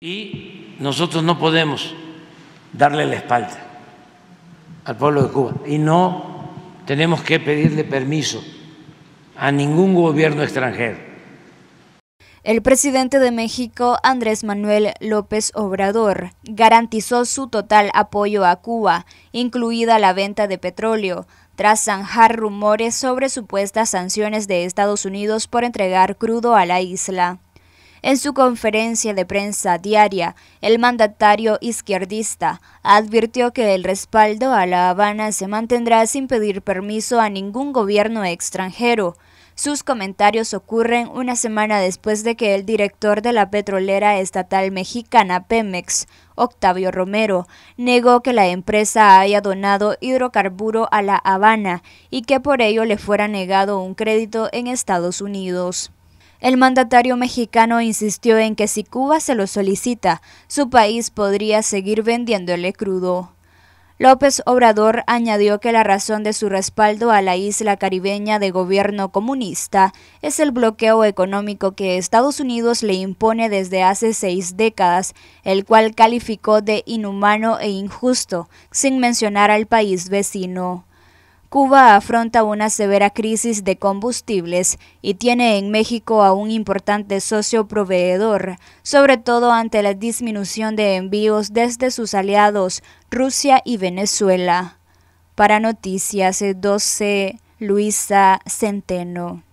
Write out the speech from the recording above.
y nosotros no podemos darle la espalda al pueblo de Cuba y no tenemos que pedirle permiso a ningún gobierno extranjero. El presidente de México, Andrés Manuel López Obrador, garantizó su total apoyo a Cuba, incluida la venta de petróleo, tras zanjar rumores sobre supuestas sanciones de Estados Unidos por entregar crudo a la isla. En su conferencia de prensa diaria, el mandatario izquierdista advirtió que el respaldo a La Habana se mantendrá sin pedir permiso a ningún gobierno extranjero. Sus comentarios ocurren una semana después de que el director de la petrolera estatal mexicana Pemex, Octavio Romero, negó que la empresa haya donado hidrocarburo a La Habana y que por ello le fuera negado un crédito en Estados Unidos. El mandatario mexicano insistió en que si Cuba se lo solicita, su país podría seguir vendiéndole crudo. López Obrador añadió que la razón de su respaldo a la isla caribeña de gobierno comunista es el bloqueo económico que Estados Unidos le impone desde hace seis décadas, el cual calificó de inhumano e injusto, sin mencionar al país vecino. Cuba afronta una severa crisis de combustibles y tiene en México a un importante socio proveedor, sobre todo ante la disminución de envíos desde sus aliados Rusia y Venezuela. Para Noticias 12, Luisa Centeno.